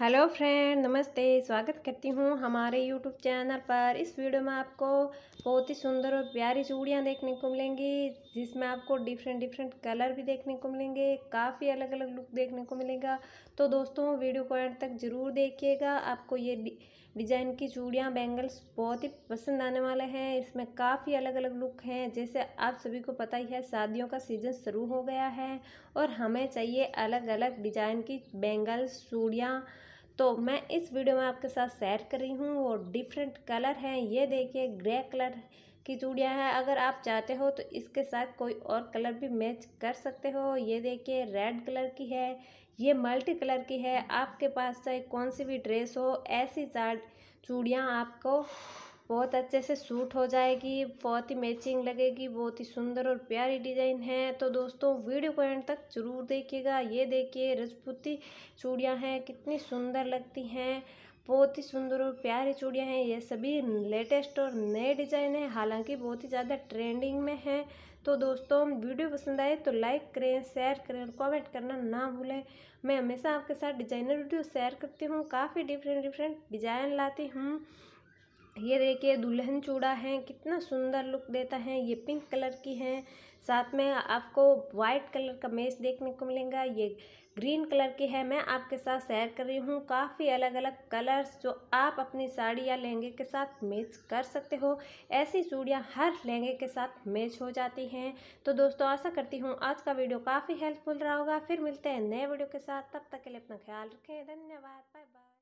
hello friend नमस्ते स्वागत करती हूँ हमारे यूट्यूब चैनल पर इस वीडियो में आपको बहुत ही सुंदर और प्यारी चूड़ियाँ देखने को मिलेंगी जिसमें आपको डिफरेंट डिफरेंट कलर भी देखने को मिलेंगे काफ़ी अलग अलग लुक देखने को मिलेगा तो दोस्तों वीडियो को एंड तक ज़रूर देखिएगा आपको ये डिज़ाइन की चूड़ियाँ बैंगल्स बहुत ही पसंद आने वाले हैं इसमें काफ़ी अलग अलग लुक हैं जैसे आप सभी को पता ही है शादियों का सीज़न शुरू हो गया है और हमें चाहिए अलग अलग डिज़ाइन की बैंगल्स चूड़ियाँ तो मैं इस वीडियो में आपके साथ शेयर कर रही हूँ वो डिफरेंट कलर हैं ये देखिए ग्रे कलर की चूड़ियाँ हैं अगर आप चाहते हो तो इसके साथ कोई और कलर भी मैच कर सकते हो ये देखिए रेड कलर की है ये मल्टी कलर की है आपके पास चाहे कौन सी भी ड्रेस हो ऐसी चार चूड़ियाँ आपको बहुत अच्छे से सूट हो जाएगी बहुत ही मैचिंग लगेगी बहुत ही सुंदर और प्यारी डिजाइन है तो दोस्तों वीडियो को एंड तक जरूर देखिएगा ये देखिए रजपूती चूड़ियाँ हैं कितनी सुंदर लगती हैं बहुत ही सुंदर और प्यारी चूड़ियाँ हैं ये सभी लेटेस्ट और नए डिज़ाइन हैं हालांकि बहुत ही ज़्यादा ट्रेंडिंग में है तो दोस्तों वीडियो पसंद आए तो लाइक करें शेयर करें और कमेंट करना ना भूलें मैं हमेशा आपके साथ डिजाइनर वीडियो शेयर करती हूँ काफ़ी डिफरेंट डिफरेंट डिज़ाइन लाती हूँ ये देखिए दुल्हन चूड़ा है कितना सुंदर लुक देता है ये पिंक कलर की है साथ में आपको वाइट कलर का मेज देखने को मिलेगा ये ग्रीन कलर की है मैं आपके साथ शेयर कर रही हूँ काफ़ी अलग अलग कलर्स जो आप अपनी साड़ी या लहंगे के साथ मैच कर सकते हो ऐसी चूड़ियाँ हर लहंगे के साथ मैच हो जाती हैं तो दोस्तों आशा करती हूँ आज का वीडियो काफ़ी हेल्पफुल रहा होगा फिर मिलते हैं नए वीडियो के साथ तब तक के लिए अपना ख्याल रखें धन्यवाद बाय बाय